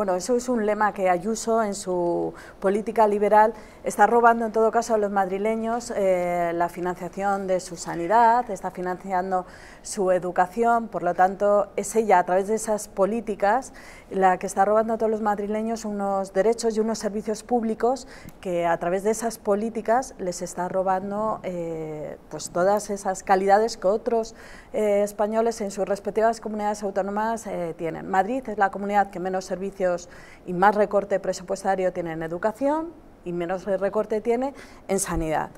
Bueno, eso es un lema que Ayuso en su política liberal está robando en todo caso a los madrileños eh, la financiación de su sanidad, está financiando su educación, por lo tanto es ella a través de esas políticas la que está robando a todos los madrileños unos derechos y unos servicios públicos que a través de esas políticas les está robando eh, pues todas esas calidades que otros eh, españoles en sus respectivas comunidades autónomas tienen. Madrid es la comunidad que menos servicios y más recorte presupuestario tiene en educación y menos recorte tiene en sanidad.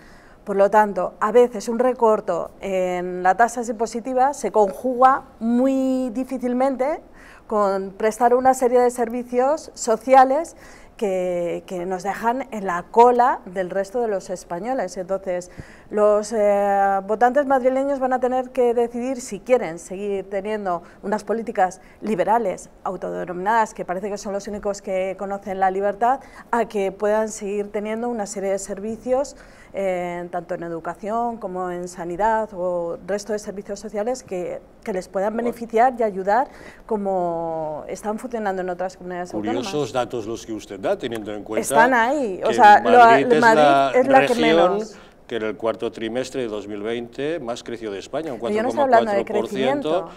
Por lo tanto, a veces un recorte en la tasa impositiva se conjuga muy difícilmente con prestar una serie de servicios sociales que, nos dejan en la cola del resto de los españoles. Entonces, los eh, votantes madrileños van a tener que decidir si quieren seguir teniendo unas políticas liberales, autodenominadas, que parece que son los únicos que conocen la libertad, a que puedan seguir teniendo una serie de servicios, eh, tanto en educación como en sanidad o resto de servicios sociales que, les puedan beneficiar y ayudar como están funcionando en otras comunidades Curiosos datos los que usted teniendo en cuenta Están ahí. O sea, Madrid, es, la es la, región que en el cuarto trimestre de 2020 más creció de España, un 4,4%, yo no estoy hablando de crecimiento,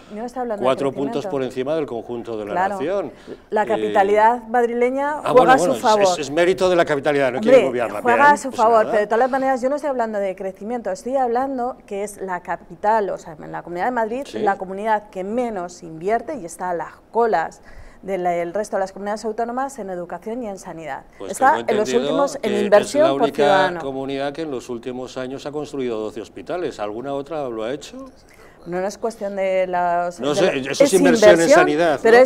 cuatro puntos por encima del conjunto de la nación. La eh, capitalidad madrileña ah, juega a su favor. Es, mérito de la capitalidad, no quiere Juega a su pues favor, pero de todas maneras yo no estoy hablando de crecimiento, estoy hablando que es la capital, o sea, en la Comunidad de Madrid, la comunidad que menos invierte y está a las colas del resto de las comunidades autónomas en educación y en sanidad. Pues Está en los últimos en inversión es la única comunidad que en los últimos años ha construido 12 hospitales. ¿Alguna otra lo ha hecho? No, es cuestión de las... No eso es, inversión, en sanidad.